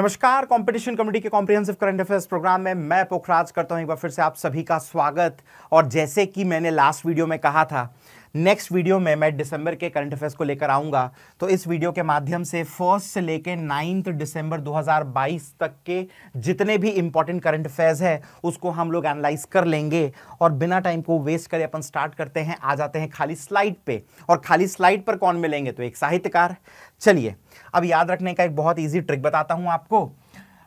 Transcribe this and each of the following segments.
नमस्कार competition committee के comprehensive current affairs programme में मैं पोखराज करता हूं एक बार फिर से आप सभी का स्वागत और जैसे कि मैंने लास्ट वीडियो में कहा था नेक्स्ट वीडियो में मैं दिसंबर के करंट अफेयर्स को लेकर आऊँगा तो इस वीडियो के माध्यम से फर्स्ट से लेकर नाइन्थ दिसंबर 2022 तक के जितने भी इंपॉर्टेंट करंट अफेयर्स है उसको हम लोग एनालाइज कर लेंगे और बिना टाइम को वेस्ट करे अपन स्टार्ट करते हैं आ जाते हैं खाली स्लाइड पर और खाली स्लाइड पर कौन मिलेंगे तो एक साहित्यकार चलिए अब याद रखने का एक बहुत ईजी ट्रिक बताता हूँ आपको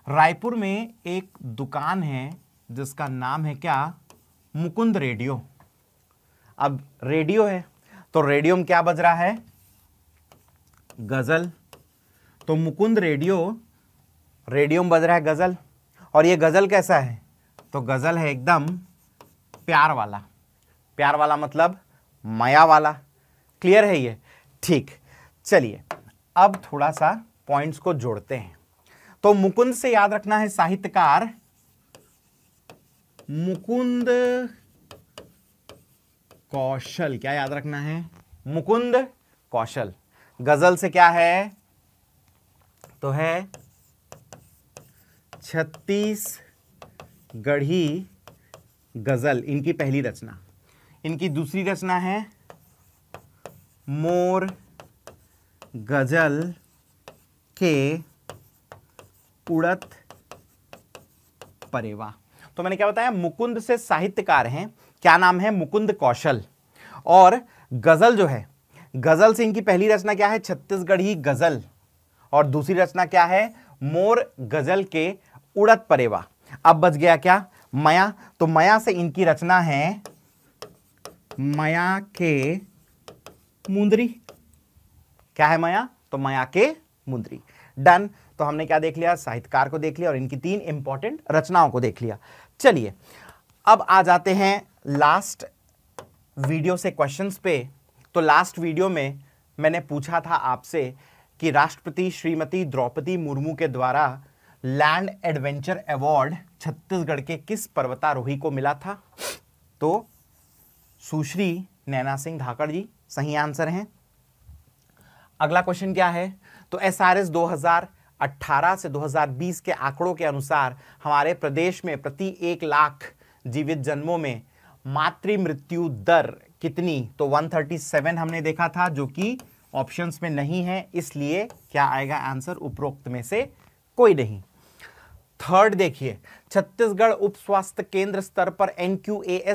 रायपुर में एक दुकान है जिसका नाम है क्या मुकुंद रेडियो अब रेडियो है तो रेडियो में क्या बज रहा है गज़ल तो मुकुंद रेडियो रेडियो में बज रहा है गज़ल और ये गज़ल कैसा है तो गज़ल है एकदम प्यार वाला प्यार वाला मतलब माया वाला क्लियर है ये ठीक चलिए अब थोड़ा सा पॉइंट्स को जोड़ते हैं तो मुकुंद से याद रखना है साहित्यकार मुकुंद कौशल क्या याद रखना है मुकुंद कौशल गजल से क्या है तो है छत्तीस गढ़ी गजल इनकी पहली रचना इनकी दूसरी रचना है मोर गजल के उड़त परेवा तो मैंने क्या बताया मुकुंद से साहित्यकार हैं क्या नाम है मुकुंद कौशल और गज़ल जो है गज़ल से इनकी पहली रचना क्या है छत्तीसगढ़ी गज़ल और दूसरी रचना क्या है मोर गज़ल के उड़त परेवा अब बच गया क्या मया तो मया से इनकी रचना है मया के मुंदरी क्या है मया तो मया के मुंदरी डन तो हमने क्या देख लिया साहित्यकार को देख लिया और इनकी तीन इंपॉर्टेंट रचनाओं को देख लिया चलिए अब आ जाते हैं लास्ट वीडियो से क्वेश्चंस पे तो लास्ट वीडियो में मैंने पूछा था आपसे कि राष्ट्रपति श्रीमती द्रौपदी मुर्मू के द्वारा लैंड एडवेंचर अवार्ड छत्तीसगढ़ के किस पर्वतारोही को मिला था तो सुश्री नैना सिंह धाकड़ जी सही आंसर हैं अगला क्वेश्चन क्या है तो एस आर एस 2018 से 2020 के आंकड़ों के अनुसार हमारे प्रदेश में प्रति एक लाख जीवित जन्मों में मातृ मृत्यु दर कितनी तो 137 हमने देखा था जो कि ऑप्शंस में नहीं है इसलिए क्या आएगा आंसर उपरोक्त में से कोई नहीं थर्ड देखिए छत्तीसगढ़ उप स्वास्थ्य केंद्र स्तर पर एन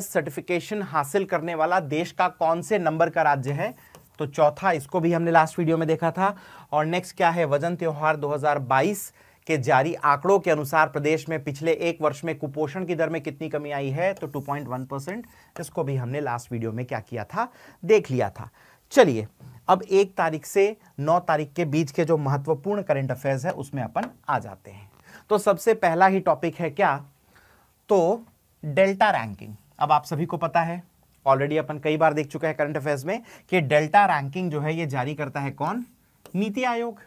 सर्टिफिकेशन हासिल करने वाला देश का कौन से नंबर का राज्य है तो चौथा इसको भी हमने लास्ट वीडियो में देखा था और नेक्स्ट क्या है वजन त्यौहार 2022 के जारी आंकड़ों के अनुसार प्रदेश में पिछले एक वर्ष में कुपोषण की दर में कितनी कमी आई है तो 2.1 परसेंट इसको भी हमने लास्ट वीडियो में क्या किया था देख लिया था चलिए अब एक तारीख से नौ तारीख के बीच के जो महत्वपूर्ण करंट अफेयर्स है उसमें अपन आ जाते हैं तो सबसे पहला ही टॉपिक है क्या तो डेल्टा रैंकिंग अब आप सभी को पता है ऑलरेडी अपन कई बार देख चुका है करंट अफेयर्स में कि डेल्टा रैंकिंग जो है ये जारी करता है कौन नीति आयोग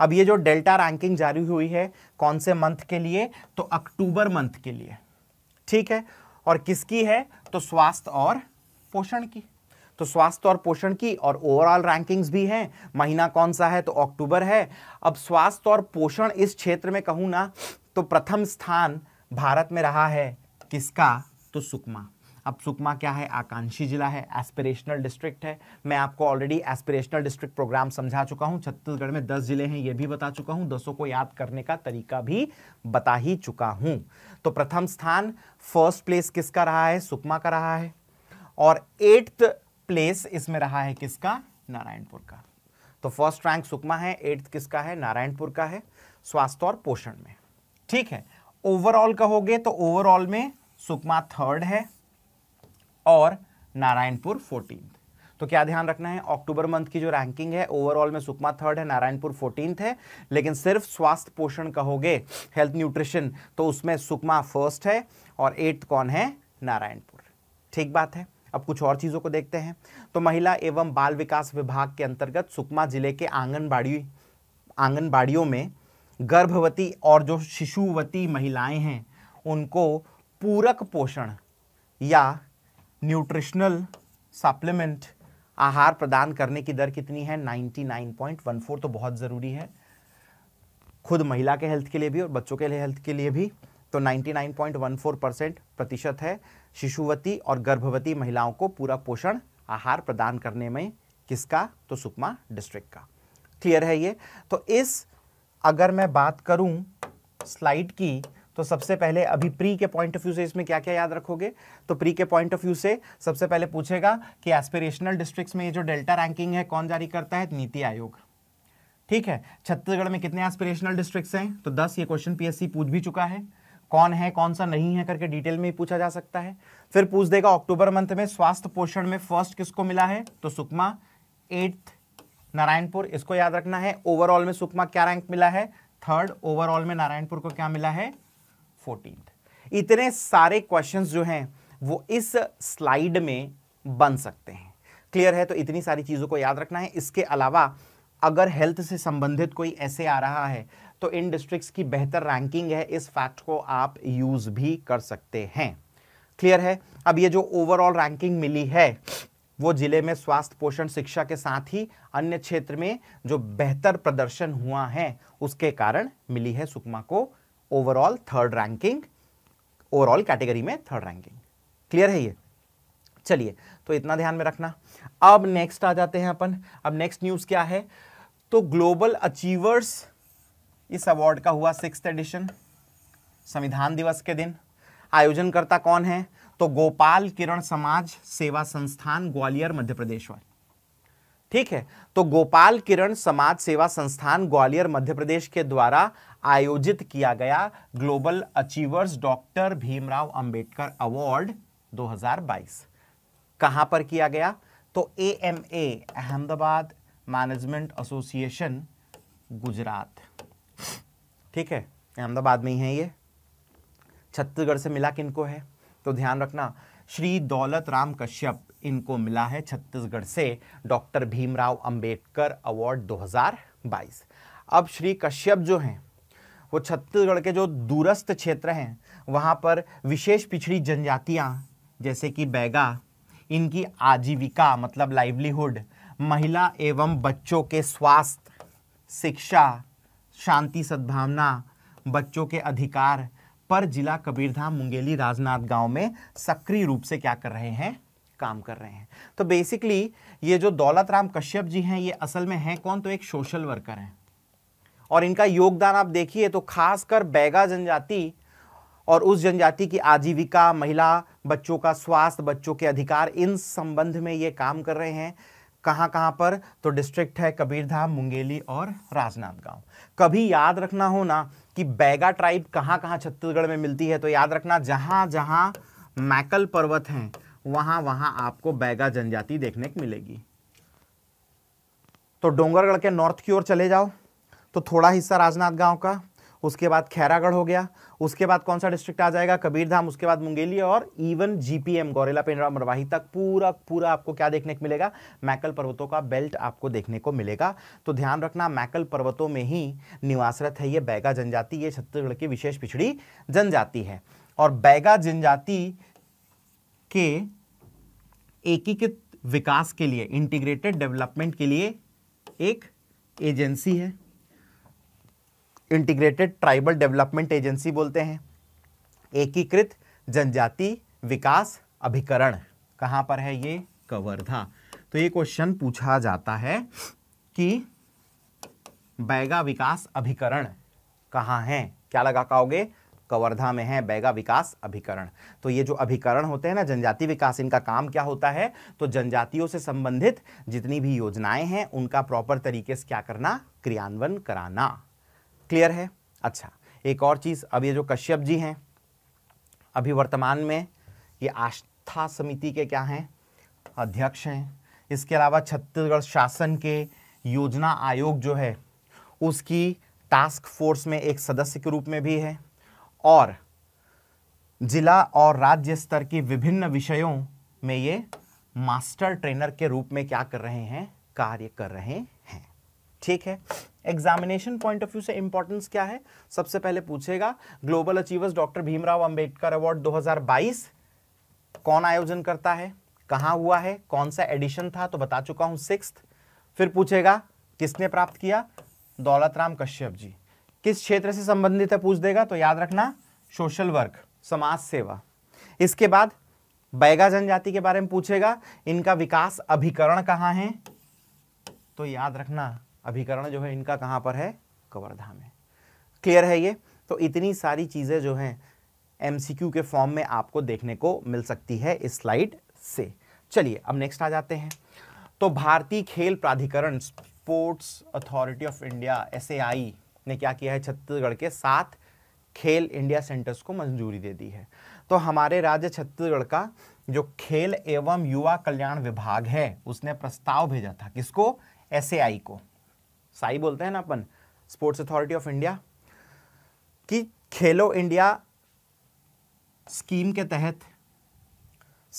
अब ये जो डेल्टा रैंकिंग जारी हुई है कौन से मंथ के लिए तो अक्टूबर मंथ के लिए ठीक है और किसकी है तो स्वास्थ्य और पोषण की तो स्वास्थ्य और पोषण की और ओवरऑल रैंकिंग्स भी हैं महीना कौन सा है तो अक्टूबर है अब स्वास्थ्य और पोषण इस क्षेत्र में कहूँ ना तो प्रथम स्थान भारत में रहा है किसका तो सुकमा अब सुकमा क्या है आकांक्षी जिला है एस्पिरेशनल डिस्ट्रिक्ट है मैं आपको ऑलरेडी एस्पिरेशनल डिस्ट्रिक्ट प्रोग्राम समझा चुका हूँ छत्तीसगढ़ में दस जिले हैं ये भी बता चुका हूँ दसों को याद करने का तरीका भी बता ही चुका हूँ तो प्रथम स्थान फर्स्ट प्लेस किसका रहा है सुकमा का रहा है और एट्थ प्लेस इसमें रहा है किसका नारायणपुर का तो फर्स्ट रैंक सुकमा है एट्थ किसका है नारायणपुर का है स्वास्थ्य और पोषण में ठीक है ओवरऑल कहोगे तो ओवरऑल में सुकमा थर्ड है और नारायणपुर फोर्टीन तो क्या ध्यान रखना है अक्टूबर मंथ की जो रैंकिंग है ओवरऑल में सुकमा थर्ड है नारायणपुर फोर्टीन है लेकिन सिर्फ स्वास्थ्य पोषण कहोगे हेल्थ न्यूट्रिशन तो उसमें सुकमा फर्स्ट है और एट्थ कौन है नारायणपुर ठीक बात है अब कुछ और चीज़ों को देखते हैं तो महिला एवं बाल विकास विभाग के अंतर्गत सुकमा जिले के आंगनबाड़ी आंगनबाड़ियों में गर्भवती और जो शिशुवती महिलाएं हैं उनको पूरक पोषण या न्यूट्रिशनल सप्लीमेंट आहार प्रदान करने की दर कितनी है 99.14 तो बहुत ज़रूरी है खुद महिला के हेल्थ के लिए भी और बच्चों के लिए हेल्थ के लिए भी तो 99.14 परसेंट प्रतिशत है शिशुवती और गर्भवती महिलाओं को पूरा पोषण आहार प्रदान करने में किसका तो सुकमा डिस्ट्रिक्ट का क्लियर है ये तो इस अगर मैं बात करूं स्लाइड की तो सबसे पहले अभी प्री के पॉइंट ऑफ व्यू से इसमें क्या क्या याद रखोगे तो प्री के पॉइंट ऑफ व्यू से सबसे पहले पूछेगा कि एस्पिरेशनल डिस्ट्रिक्ट्स में ये जो डेल्टा रैंकिंग है कौन जारी करता है नीति आयोग ठीक है छत्तीसगढ़ में कितने एस्पिरेशनल डिस्ट्रिक्ट हैं तो दस ये क्वेश्चन पी पूछ भी चुका है कौन है कौन सा नहीं है करके डिटेल में पूछा जा सकता है फिर पूछ देगा अक्टूबर मंथ में स्वास्थ्य पोषण में फर्स्ट किसको मिला है तो सुकमा एट नारायणपुर इसको याद रखना है ओवरऑल में सुकमा क्या रैंक मिला है थर्ड ओवरऑल में नारायणपुर को क्या मिला है फोर्टीन इतने सारे क्वेश्चन जो हैं वो इस स्लाइड में बन सकते हैं क्लियर है तो इतनी सारी चीज़ों को याद रखना है इसके अलावा अगर हेल्थ से संबंधित कोई ऐसे आ रहा है तो इन डिस्ट्रिक्ट्स की बेहतर रैंकिंग है इस फैक्ट को आप यूज़ भी कर सकते हैं क्लियर है अब ये जो ओवरऑल रैंकिंग मिली है वो जिले में स्वास्थ्य पोषण शिक्षा के साथ ही अन्य क्षेत्र में जो बेहतर प्रदर्शन हुआ है उसके कारण मिली है सुकमा को overall third ranking overall category में थर्ड रैंकिंग क्लियर है ये चलिए तो इतना ध्यान में रखना अब नेक्स्ट आ जाते हैं अपन अब नेक्स्ट न्यूज़ क्या है तो ग्लोबल अचीवर्स इस अवार्ड का हुआ सिक्स एडिशन संविधान दिवस के दिन आयोजनकर्ता कौन है तो गोपाल किरण समाज सेवा संस्थान ग्वालियर मध्य प्रदेश वाले ठीक है तो गोपाल किरण समाज सेवा संस्थान ग्वालियर मध्य प्रदेश के द्वारा आयोजित किया गया global achievers doctor Bhimrao Ambedkar award 2022 कहां पर किया गया तो A M A Ahmedabad management association Gujarat ठीक है अहमदाबाद में ही है ये छत्तीसगढ़ से मिला किनको है तो ध्यान रखना श्री दौलत राम कश्यप इनको मिला है छत्तीसगढ़ से डॉक्टर भीमराव अंबेडकर अवार्ड 2022 अब श्री कश्यप जो हैं वो छत्तीसगढ़ के जो दूरस्थ क्षेत्र हैं वहाँ पर विशेष पिछड़ी जनजातियाँ जैसे कि बैगा इनकी आजीविका मतलब लाइवलीहुड महिला एवं बच्चों के स्वास्थ्य शिक्षा शांति सद्भावना बच्चों के अधिकार पर जिला कबीरधाम मुंगेली राजनाथ गांव में सक्रिय रूप से क्या कर रहे हैं काम कर रहे हैं तो बेसिकली ये जो दौलत राम कश्यप जी हैं ये असल में हैं कौन तो एक सोशल वर्कर हैं और इनका योगदान आप देखिए तो खासकर बैगा जनजाति और उस जनजाति की आजीविका महिला बच्चों का स्वास्थ्य बच्चों के अधिकार इन संबंध में ये काम कर रहे हैं कहाँ कहाँ पर तो डिस्ट्रिक्ट है कबीरधाम मुंगेली और राजनांदगांव कभी याद रखना हो ना कि बैगा ट्राइब कहाँ कहाँ छत्तीसगढ़ में मिलती है तो याद रखना जहाँ जहाँ मैकल पर्वत हैं वहाँ वहाँ आपको बैगा जनजाति देखने को मिलेगी तो डोंगरगढ़ के नॉर्थ की ओर चले जाओ तो थोड़ा हिस्सा राजनाथ गांव का उसके बाद खैरागढ़ हो गया उसके बाद कौन सा डिस्ट्रिक्ट आ जाएगा कबीरधाम उसके बाद मुंगेली और इवन जीपीएम गौरेला पेंड्रा मरवाही तक पूरा पूरा आपको क्या देखने को मिलेगा मैकल पर्वतों का बेल्ट आपको देखने को मिलेगा तो ध्यान रखना मैकल पर्वतों में ही निवासरत है ये बैगा जनजाति ये छत्तीसगढ़ की विशेष पिछड़ी जनजाति है और बैगा जनजाति के एकीकृत विकास के लिए इंटीग्रेटेड डेवलपमेंट के लिए एक एजेंसी है इंटीग्रेटेड ट्राइबल डेवलपमेंट एजेंसी बोलते हैं एकीकृत जनजाति विकास अभिकरण कहाँ पर है ये कवर्धा तो ये क्वेश्चन पूछा जाता है कि बैगा विकास अभिकरण कहाँ है क्या लगा पाओगे कवर्धा में है बैगा विकास अभिकरण तो ये जो अभिकरण होते हैं ना जनजाति विकास इनका काम क्या होता है तो जनजातियों से संबंधित जितनी भी योजनाएं हैं उनका प्रॉपर तरीके से क्या करना क्रियान्वयन कराना क्लियर है अच्छा एक और चीज़ अब ये जो कश्यप जी हैं अभी वर्तमान में ये आस्था समिति के क्या हैं अध्यक्ष हैं इसके अलावा छत्तीसगढ़ शासन के योजना आयोग जो है उसकी टास्क फोर्स में एक सदस्य के रूप में भी है और जिला और राज्य स्तर की विभिन्न विषयों में ये मास्टर ट्रेनर के रूप में क्या कर रहे हैं कार्य कर रहे हैं ठीक है एग्जामिनेशन पॉइंट ऑफ व्यू से इंपॉर्टेंस क्या है सबसे पहले पूछेगा global achievers doctor Bhimrao Ambedkar award 2022 कौन आयोजन करता है कहां हुआ है कौन सा एडिशन था तो बता चुका हूं सिक्स फिर पूछेगा किसने प्राप्त किया दौलतराम कश्यप जी किस क्षेत्र से संबंधित है पूछ देगा तो याद रखना सोशल वर्क समाज सेवा इसके बाद बैगा जनजाति के बारे में पूछेगा इनका विकास अभिकरण कहां है तो याद रखना अभिकरण जो है इनका कहाँ पर है कवर्धा में क्लियर है ये तो इतनी सारी चीज़ें जो हैं एम के फॉर्म में आपको देखने को मिल सकती है इस स्लाइड से चलिए अब नेक्स्ट आ जाते हैं तो भारतीय खेल प्राधिकरण sports authority of India S ने क्या किया है छत्तीसगढ़ के सात खेल इंडिया सेंटर्स को मंजूरी दे दी है तो हमारे राज्य छत्तीसगढ़ का जो खेल एवं युवा कल्याण विभाग है उसने प्रस्ताव भेजा था किसको एस को साई बोलते हैं ना अपन स्पोर्ट्स अथॉरिटी ऑफ इंडिया कि खेलो इंडिया स्कीम के तहत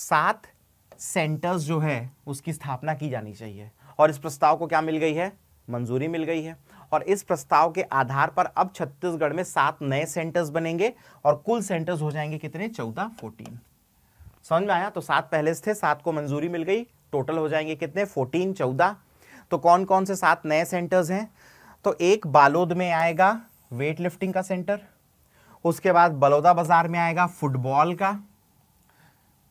सात सेंटर्स जो है उसकी स्थापना की जानी चाहिए और इस प्रस्ताव को क्या मिल गई है मंजूरी मिल गई है और इस प्रस्ताव के आधार पर अब छत्तीसगढ़ में सात नए सेंटर्स बनेंगे और कुल सेंटर्स हो जाएंगे कितने चौदह फोर्टीन समझ में आया तो सात पहले से थे सात को मंजूरी मिल गई टोटल हो जाएंगे कितने फोर्टीन चौदह तो कौन कौन से सात नए सेंटर्स हैं तो एक बालोद में आएगा वेट लिफ्टिंग का सेंटर उसके बाद बलौदा बाजार में आएगा फुटबॉल का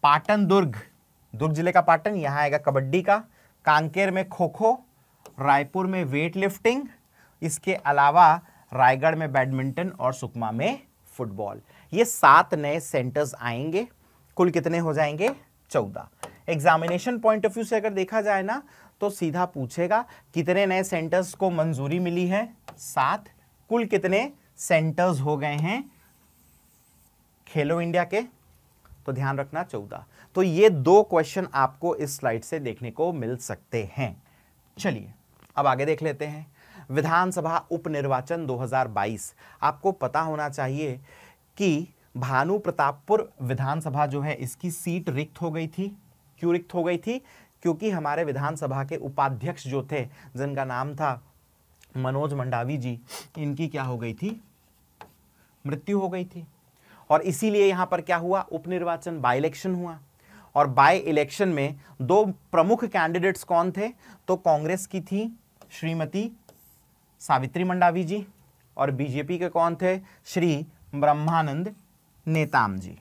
पाटन दुर्ग दुर्ग जिले का पाटन यहाँ आएगा कबड्डी का कांकेर में खो खो रायपुर में वेट लिफ्टिंग इसके अलावा रायगढ़ में बैडमिंटन और सुकमा में फुटबॉल ये सात नए सेंटर्स आएंगे कुल कितने हो जाएंगे चौदह एग्जामिनेशन पॉइंट ऑफ व्यू से अगर देखा जाए ना तो सीधा पूछेगा कितने नए सेंटर्स को मंजूरी मिली है सात कुल कितने सेंटर्स हो गए हैं खेलो इंडिया के तो ध्यान रखना चौदह तो ये दो क्वेश्चन आपको इस स्लाइड से देखने को मिल सकते हैं चलिए अब आगे देख लेते हैं विधानसभा उपनिर्वाचन 2022 आपको पता होना चाहिए कि भानु प्रतापपुर विधानसभा जो है इसकी सीट रिक्त हो गई थी क्यों रिक्त हो गई थी क्योंकि हमारे विधानसभा के उपाध्यक्ष जो थे जिनका नाम था मनोज मंडावी जी इनकी क्या हो गई थी मृत्यु हो गई थी और इसीलिए यहाँ पर क्या हुआ उपनिर्वाचन बाई इलेक्शन हुआ और बाय इलेक्शन में दो प्रमुख कैंडिडेट्स कौन थे तो कांग्रेस की थी श्रीमती सावित्री मंडावी जी और बीजेपी के कौन थे श्री ब्रह्मानंद नेताम जी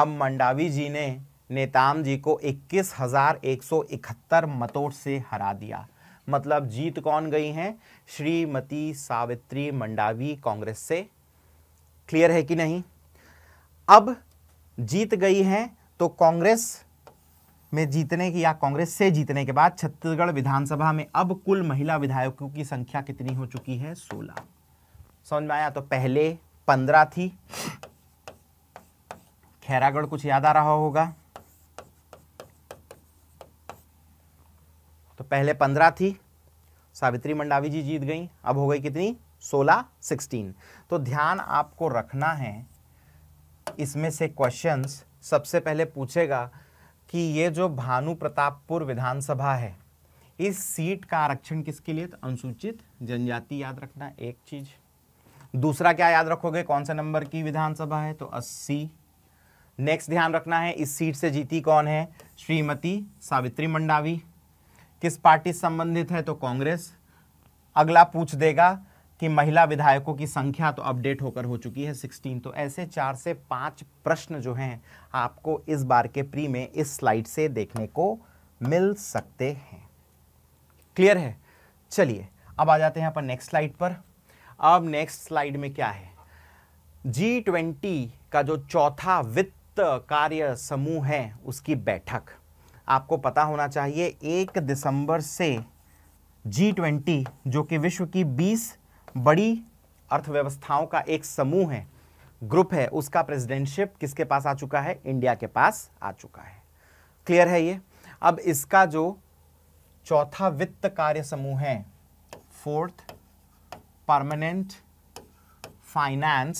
अब मंडावी जी ने नेताम जी को इक्कीस हजार एक सौ इकहत्तर मतों से हरा दिया मतलब जीत कौन गई हैं श्रीमती सावित्री मंडावी कांग्रेस से क्लियर है कि नहीं अब जीत गई हैं तो कांग्रेस में जीतने की या कांग्रेस से जीतने के बाद छत्तीसगढ़ विधानसभा में अब कुल महिला विधायकों की संख्या कितनी हो चुकी है सोलह समझ में आया तो पहले पंद्रह थी खैरागढ़ कुछ याद आ रहा होगा तो पहले पंद्रह थी सावित्री मंडावी जी जीत गई अब हो गई कितनी सोलह सिक्सटीन तो ध्यान आपको रखना है इसमें से क्वेश्चंस सबसे पहले पूछेगा कि ये जो भानु प्रतापपुर विधानसभा है इस सीट का आरक्षण किसके लिए तो अनुसूचित जनजाति याद रखना एक चीज़ दूसरा क्या याद रखोगे कौन से नंबर की विधानसभा है तो अस्सी नेक्स्ट ध्यान रखना है इस सीट से जीती कौन है श्रीमती सावित्री मंडावी किस पार्टी संबंधित है तो कांग्रेस अगला पूछ देगा कि महिला विधायकों की संख्या तो अपडेट होकर हो चुकी है 16 तो ऐसे चार से पांच प्रश्न जो हैं आपको इस बार के प्री में इस स्लाइड से देखने को मिल सकते हैं क्लियर है चलिए अब आ जाते हैं अपन नेक्स्ट स्लाइड पर अब नेक्स्ट स्लाइड में क्या है जी ट्वेंटी का जो चौथा वित्त कार्य समूह है उसकी बैठक आपको पता होना चाहिए एक दिसंबर से जी ट्वेंटी जो कि विश्व की बीस बड़ी अर्थव्यवस्थाओं का एक समूह है ग्रुप है उसका प्रेसिडेंटशिप किसके पास आ चुका है इंडिया के पास आ चुका है क्लियर है ये अब इसका जो चौथा वित्त कार्य समूह है फोर्थ परमानेंट फाइनेंस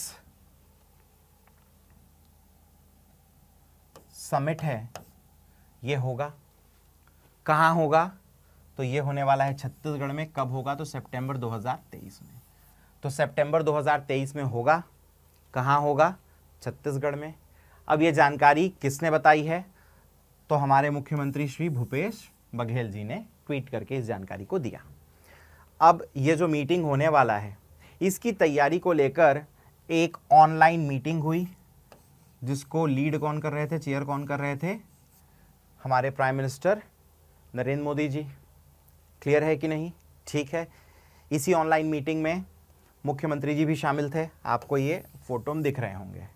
समिट है ये होगा कहाँ होगा तो ये होने वाला है छत्तीसगढ़ में कब होगा तो सितंबर 2023 में तो सितंबर 2023 में होगा कहाँ होगा छत्तीसगढ़ में अब ये जानकारी किसने बताई है तो हमारे मुख्यमंत्री श्री भूपेश बघेल जी ने ट्वीट करके इस जानकारी को दिया अब ये जो मीटिंग होने वाला है इसकी तैयारी को लेकर एक ऑनलाइन मीटिंग हुई जिसको लीड कौन कर रहे थे चेयर कौन कर रहे थे हमारे prime minister Narendra Modi ji clear है कि नहीं ठीक है इसी ऑनलाइन मीटिंग में मुख्यमंत्री जी भी शामिल थे आपको ये फ़ोटो में दिख रहे होंगे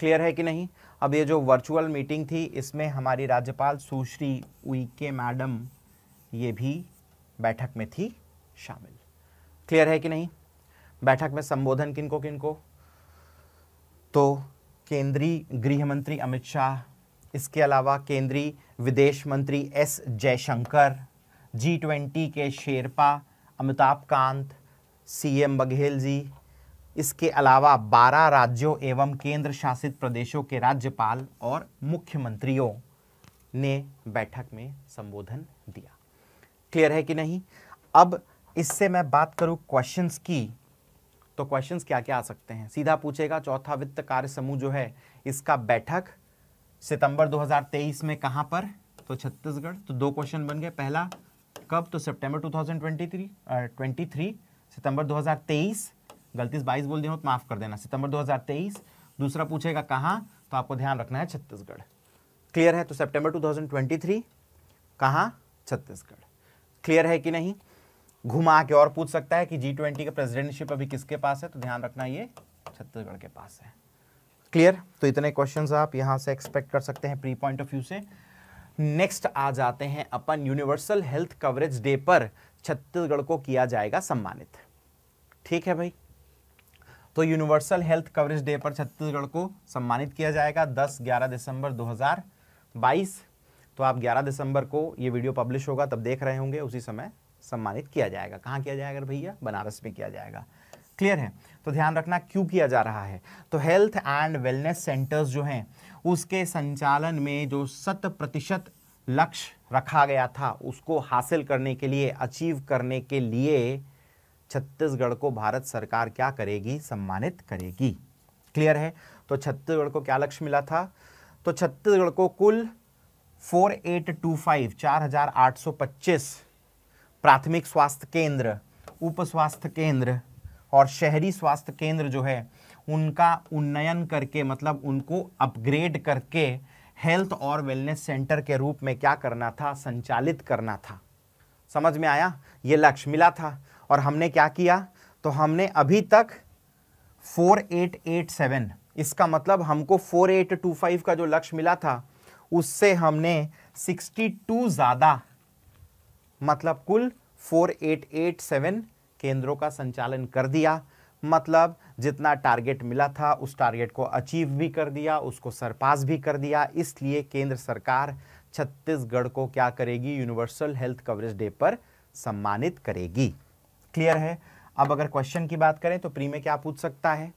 क्लियर है कि नहीं अब ये जो वर्चुअल मीटिंग थी इसमें हमारी राज्यपाल सुश्री उइके मैडम ये भी बैठक में थी शामिल क्लियर है कि नहीं बैठक में संबोधन किनको किनको तो केंद्रीय गृह मंत्री अमित शाह इसके अलावा केंद्रीय विदेश मंत्री एस जयशंकर जी ट्वेंटी के शेरपा अमिताभ कांत सीएम बघेल जी इसके अलावा 12 राज्यों एवं केंद्र शासित प्रदेशों के राज्यपाल और मुख्यमंत्रियों ने बैठक में संबोधन दिया क्लियर है कि नहीं अब इससे मैं बात करूं क्वेश्चंस की तो क्वेश्चंस क्या क्या आ सकते हैं सीधा पूछेगा चौथा वित्त कार्य समूह जो है इसका बैठक सितंबर 2023 में कहाँ पर तो छत्तीसगढ़ तो दो क्वेश्चन बन गए पहला कब तो सितंबर 2023 23 सितंबर 2023 गलती से बाईस बोल दिया तो माफ़ कर देना सितंबर 2023 दूसरा पूछेगा कहाँ तो आपको ध्यान रखना है छत्तीसगढ़ क्लियर है तो सितंबर 2023 कहाँ छत्तीसगढ़ क्लियर है कि नहीं घुमा के और पूछ सकता है कि जी ट्वेंटी का प्रेसिडेंटशिप अभी किसके पास है तो ध्यान रखना ये छत्तीसगढ़ के पास है क्लियर तो इतने क्वेश्चन आप यहाँ से एक्सपेक्ट कर सकते हैं प्री पॉइंट ऑफ व्यू से नेक्स्ट आ जाते हैं अपन यूनिवर्सल हेल्थ कवरेज डे पर छत्तीसगढ़ को किया जाएगा सम्मानित ठीक है भाई तो यूनिवर्सल हेल्थ कवरेज डे पर छत्तीसगढ़ को सम्मानित किया जाएगा 10 11 दिसंबर 2022 तो आप 11 दिसंबर को ये वीडियो पब्लिश होगा तब देख रहे होंगे उसी समय सम्मानित किया जाएगा कहाँ किया जाएगा भैया बनारस में किया जाएगा क्लियर है तो ध्यान रखना क्यों किया जा रहा है तो हेल्थ एंड वेलनेस सेंटर्स जो हैं उसके संचालन में जो शत प्रतिशत लक्ष्य रखा गया था उसको हासिल करने के लिए अचीव करने के लिए छत्तीसगढ़ को भारत सरकार क्या करेगी सम्मानित करेगी क्लियर है तो छत्तीसगढ़ को क्या लक्ष्य मिला था तो छत्तीसगढ़ को कुल 4825 4825 प्राथमिक स्वास्थ्य केंद्र उप स्वास्थ्य केंद्र और शहरी स्वास्थ्य केंद्र जो है उनका उन्नयन करके मतलब उनको अपग्रेड करके हेल्थ और वेलनेस सेंटर के रूप में क्या करना था संचालित करना था समझ में आया ये लक्ष्य मिला था और हमने क्या किया तो हमने अभी तक 4887 इसका मतलब हमको 4825 का जो लक्ष्य मिला था उससे हमने 62 ज़्यादा मतलब कुल 4887 केंद्रों का संचालन कर दिया मतलब जितना टारगेट मिला था उस टारगेट को अचीव भी कर दिया उसको सरपास भी कर दिया इसलिए केंद्र सरकार छत्तीसगढ़ को क्या करेगी यूनिवर्सल हेल्थ कवरेज डे पर सम्मानित करेगी क्लियर है अब अगर क्वेश्चन की बात करें तो प्री में क्या पूछ सकता है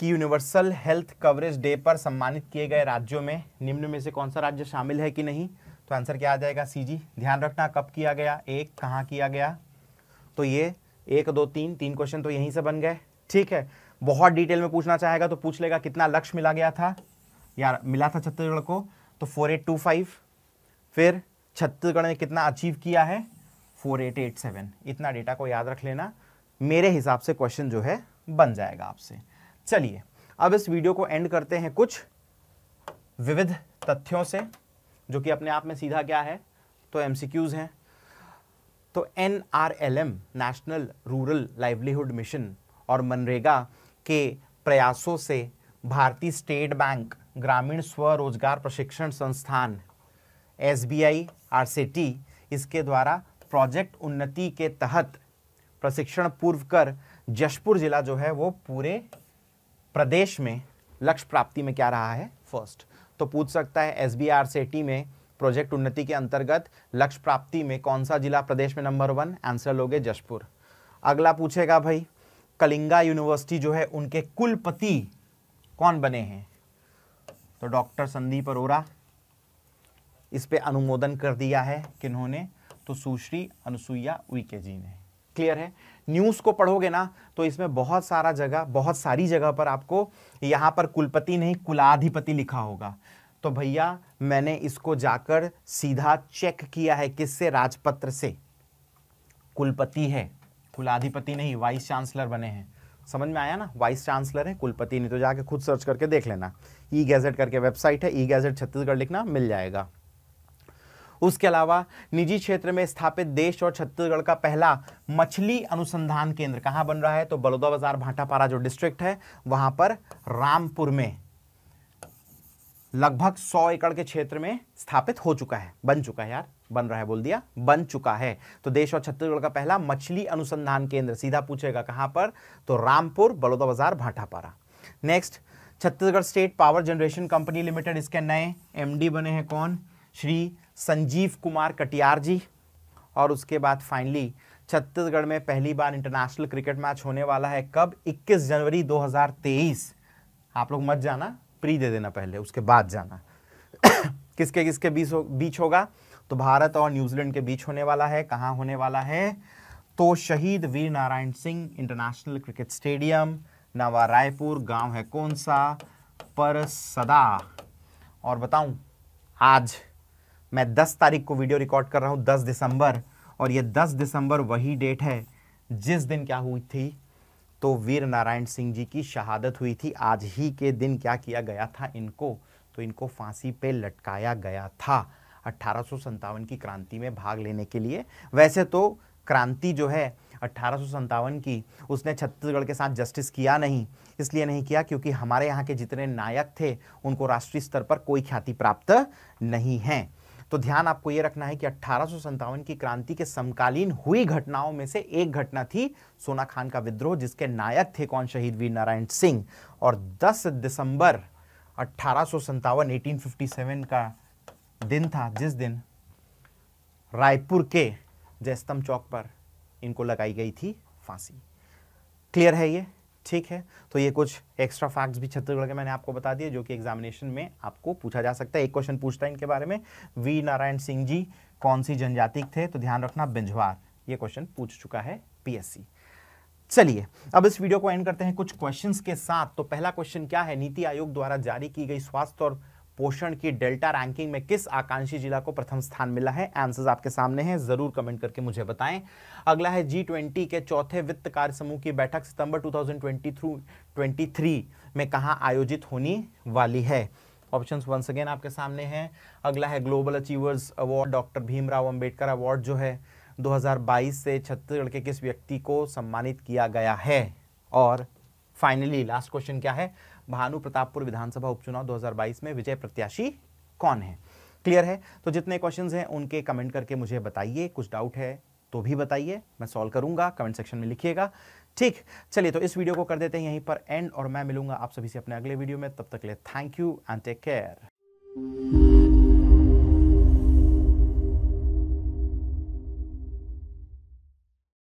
कि यूनिवर्सल हेल्थ कवरेज डे पर सम्मानित किए गए राज्यों में निम्न में से कौन सा राज्य शामिल है कि नहीं तो आंसर क्या आ जाएगा सी जी ध्यान रखना कब किया गया एक कहाँ किया गया तो ये एक दो तीन तीन क्वेश्चन तो यहीं से बन गए ठीक है बहुत डिटेल में पूछना चाहेगा तो पूछ लेगा कितना लक्ष्य मिला गया था यार मिला था छत्तीसगढ़ को तो फोर एट टू फाइव फिर छत्तीसगढ़ ने कितना अचीव किया है फोर एट एट सेवन इतना डेटा को याद रख लेना मेरे हिसाब से क्वेश्चन जो है बन जाएगा आपसे चलिए अब इस वीडियो को एंड करते हैं कुछ विविध तथ्यों से जो कि अपने आप में सीधा क्या है तो एम हैं तो N national rural livelihood mission और मनरेगा के प्रयासों से भारतीय स्टेट बैंक ग्रामीण स्वरोजगार प्रशिक्षण संस्थान S B I R C T इसके द्वारा प्रोजेक्ट उन्नति के तहत प्रशिक्षण पूर्व कर जशपुर ज़िला जो है वो पूरे प्रदेश में लक्ष्य प्राप्ति में क्या रहा है फर्स्ट तो पूछ सकता है S B R C T में प्रोजेक्ट उन्नति के अंतर्गत लक्ष्य प्राप्ति में कौन सा जिला प्रदेश में नंबर वन आंसर लोगे जशपुर अगला पूछेगा भाई कलिंगा यूनिवर्सिटी जो है उनके कुलपति कौन बने हैं तो डॉक्टर संदीप अरोरा इस पे अनुमोदन कर दिया है किन्होंने तो सुश्री अनुसुईया उइके जी ने क्लियर है न्यूज़ को पढ़ोगे ना तो इसमें बहुत सारा जगह बहुत सारी जगह पर आपको यहाँ पर कुलपति नहीं कुलाधिपति लिखा होगा तो भैया मैंने इसको जाकर सीधा चेक किया है किससे राजपत्र से कुलपति है कुलाधिपति नहीं वाइस चांसलर बने हैं समझ में आया ना वाइस चांसलर है कुलपति नहीं तो जाके खुद सर्च करके देख लेना ई गैजेट करके वेबसाइट है ई गैजेट छत्तीसगढ़ लिखना मिल जाएगा उसके अलावा निजी क्षेत्र में स्थापित देश और छत्तीसगढ़ का पहला मछली अनुसंधान केंद्र कहाँ बन रहा है तो बलौदा बाजार भाटापारा जो डिस्ट्रिक्ट है वहाँ पर रामपुर में लगभग 100 एकड़ के क्षेत्र में स्थापित हो चुका है बन चुका है यार बन रहा है बोल दिया बन चुका है तो देश और छत्तीसगढ़ का पहला मछली अनुसंधान केंद्र सीधा पूछेगा कहां पर तो रामपुर बाजार Bhatapara next Chhattisgarh state power generation company limited इसके नए एम बने हैं कौन श्री संजीव कुमार कटियार जी और उसके बाद फाइनली छत्तीसगढ़ में पहली बार इंटरनेशनल क्रिकेट मैच होने वाला है कब 21 जनवरी 2023 आप लोग मत जाना प्री दे देना पहले उसके बाद जाना किसके किसके बीच हो, बीच होगा तो भारत और न्यूजीलैंड के बीच होने वाला है कहाँ होने वाला है तो Shaheed Veer Narayan Singh international cricket stadium Nava Raipur गांव है कौन सा पर सदा और बताऊं आज मैं 10 तारीख को वीडियो रिकॉर्ड कर रहा हूं 10 दिसंबर और ये 10 दिसंबर वही डेट है जिस दिन क्या हुई थी तो वीर नारायण सिंह जी की शहादत हुई थी आज ही के दिन क्या किया गया था इनको तो इनको फांसी पे लटकाया गया था अट्ठारह की क्रांति में भाग लेने के लिए वैसे तो क्रांति जो है अट्ठारह की उसने छत्तीसगढ़ के साथ जस्टिस किया नहीं इसलिए नहीं किया क्योंकि हमारे यहाँ के जितने नायक थे उनको राष्ट्रीय स्तर पर कोई ख्याति प्राप्त नहीं है तो ध्यान आपको यह रखना है कि अट्ठारह की क्रांति के समकालीन हुई घटनाओं में से एक घटना थी सोना खान का विद्रोह जिसके नायक थे कौन शहीद वीर नारायण सिंह और 10 दिसंबर अट्ठारह 1857 का दिन था जिस दिन रायपुर के जयस्तम चौक पर इनको लगाई गई थी फांसी क्लियर है ये ठीक है तो ये कुछ एक्स्ट्रा फैक्ट्स भी छत्तीसगढ़ के मैंने आपको बता दिए जो कि एग्जामिनेशन में आपको पूछा जा सकता है एक क्वेश्चन पूछता है इनके बारे में वी नारायण सिंह जी कौन सी जनजाति थे तो ध्यान रखना बिंझवार ये क्वेश्चन पूछ चुका है पीएससी चलिए अब इस वीडियो को एंड करते हैं कुछ क्वेश्चंस के साथ तो पहला क्वेश्चन क्या है नीति आयोग द्वारा जारी की गई स्वास्थ्य और पोषण की डेल्टा रैंकिंग में किस आकांक्षी जिला को प्रथम स्थान मिला है आंसर्स आपके सामने हैं जरूर कमेंट करके मुझे बताएं अगला है जी ट्वेंटी के चौथे वित्त कार्य समूह की बैठक सितंबर 2023 में कहाँ आयोजित होनी वाली है ऑप्शन वंस अगेन आपके सामने हैं अगला है global achievers award doctor Bhimrao Ambedkar award जो है दो से छत्तीसगढ़ के किस व्यक्ति को सम्मानित किया गया है और फाइनली लास्ट क्वेश्चन क्या है भानु प्रतापपुर विधानसभा उपचुनाव 2022 में विजय प्रत्याशी कौन है क्लियर है तो जितने क्वेश्चन हैं उनके कमेंट करके मुझे बताइए कुछ डाउट है तो भी बताइए मैं सॉल्व करूंगा कमेंट सेक्शन में लिखिएगा ठीक चलिए तो इस वीडियो को कर देते हैं यहीं पर एंड और मैं मिलूंगा आप सभी से अपने अगले वीडियो में तब तक ले thank you and take care